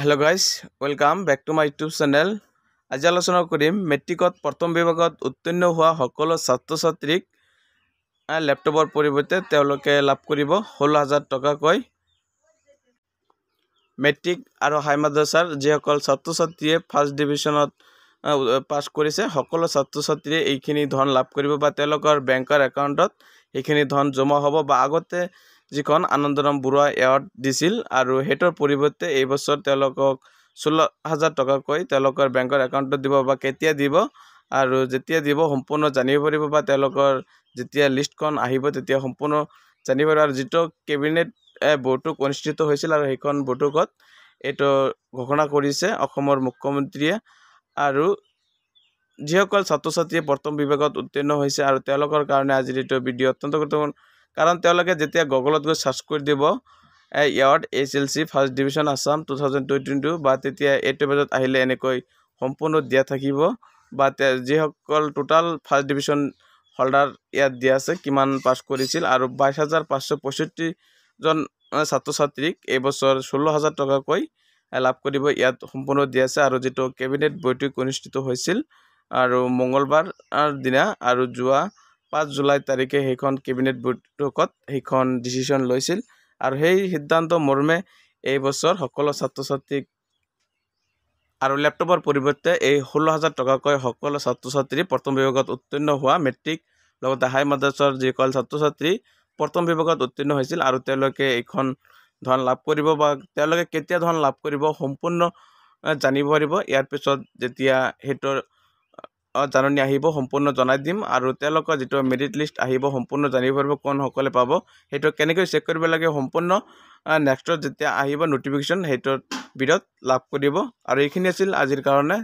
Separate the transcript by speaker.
Speaker 1: hello' guys welcome back to my YouTube channel আজি আলোচনা কৰিম মেট্ৰিকত প্ৰথম বিভাগত উত্তীৰ্ণ হোৱা সকলো ছাত্ৰ ছাত্ৰীক লেপটপৰ পৰিৱৰ্তে তেওঁলোকে লাভ কৰিব ষোল্ল হাজাৰ টকাকৈ মেট্ৰিক আৰু হাই মাদ্ৰাছাৰ যিসকল ছাত্ৰ ছাত্ৰীয়ে ফাৰ্ষ্ট ডিভিজনত পাছ কৰিছে সকলো ছাত্ৰ ছাত্ৰীয়ে এইখিনি ধন লাভ কৰিব বা তেওঁলোকৰ বেংকৰ একাউণ্টত সেইখিনি ধন জমা হ'ব বা আগতে যিখন আনন্দৰাম বৰুৱা এৱাৰ্ড দিছিল আৰু সেইটোৰ পৰিৱৰ্তে এই বছৰ তেওঁলোকক ষোল্ল হাজাৰ টকাকৈ তেওঁলোকৰ বেংকৰ একাউণ্টত দিব বা কেতিয়া দিব আৰু যেতিয়া দিব সম্পূৰ্ণ জানিব পাৰিব বা তেওঁলোকৰ যেতিয়া লিষ্টখন আহিব তেতিয়া সম্পূৰ্ণ জানিব পাৰিব আৰু যিটো কেবিনেট বৈঠক অনুষ্ঠিত হৈছিল আৰু সেইখন বৈঠকত এইটো ঘোষণা কৰিছে অসমৰ মুখ্যমন্ত্ৰীয়ে আৰু যিসকল ছাত্ৰ ছাত্ৰীয়ে প্ৰথম বিভাগত উত্তীৰ্ণ হৈছে আৰু তেওঁলোকৰ কাৰণে আজিৰ এইটো ভিডিঅ' অত্যন্ত গুৰুত্বপূৰ্ণ কাৰণ তেওঁলোকে যেতিয়া গগলত গৈ ছাৰ্চ কৰি দিব ইয়াৰ H L C first division Assam two thousand twenty two বা তেতিয়া এইটো পেজত আহিলে এনেকৈ সম্পূৰ্ণ দিয়া থাকিব বা যিসকল টোটাল ফাৰ্ষ্ট ডিভিশ্যন হোল্ডাৰ ইয়াত দিয়া আছে কিমান পাছ কৰিছিল আৰু বাইছ হাজাৰ পাঁচশ পঁয়ষষ্ঠিজন ছাত্ৰ ছাত্ৰীক এইবছৰ ষোল্ল হাজাৰ টকাকৈ লাভ কৰিব ইয়াত সম্পূৰ্ণ দিয়া আছে আৰু যিটো কেবিনেট বৈঠক অনুষ্ঠিত হৈছিল আৰু মঙলবাৰ দিনা আৰু যোৱা পাঁচ জুলাই তাৰিখে সেইখন কেবিনেট বৈঠকত সেইখন ডিচিশ্যন লৈছিল আৰু সেই সিদ্ধান্ত মৰ্মে এই বছৰ সকলো ছাত্ৰ ছাত্ৰীক আৰু লেপটপৰ পৰিৱৰ্তে এই ষোল্ল হাজাৰ টকাকৈ সকলো ছাত্ৰ ছাত্ৰী প্ৰথম বিভাগত উত্তীৰ্ণ হোৱা মেট্ৰিক লগতে হাই মাদ্ৰাসৰ যিসকল ছাত্ৰ ছাত্ৰী প্ৰথম বিভাগত উত্তীৰ্ণ হৈছিল আৰু তেওঁলোকে এইখন ধন লাভ কৰিব বা তেওঁলোকে কেতিয়া ধন লাভ কৰিব সম্পূৰ্ণ জানিব পাৰিব ইয়াৰ পিছত যেতিয়া সেইটোৰ জাননী আহিব সম্পূৰ্ণ জনাই দিম আৰু তেওঁলোকৰ যিটো মেৰিট লিষ্ট আহিব সম্পূৰ্ণ জানিব পাৰিব কোনসকলে পাব সেইটো কেনেকৈ চেক কৰিব লাগে সম্পূৰ্ণ নেক্সটত যেতিয়া আহিব নটিফিকেশ্যন সেইটোত বিৰত লাভ কৰিব আৰু এইখিনি আছিল আজিৰ কাৰণে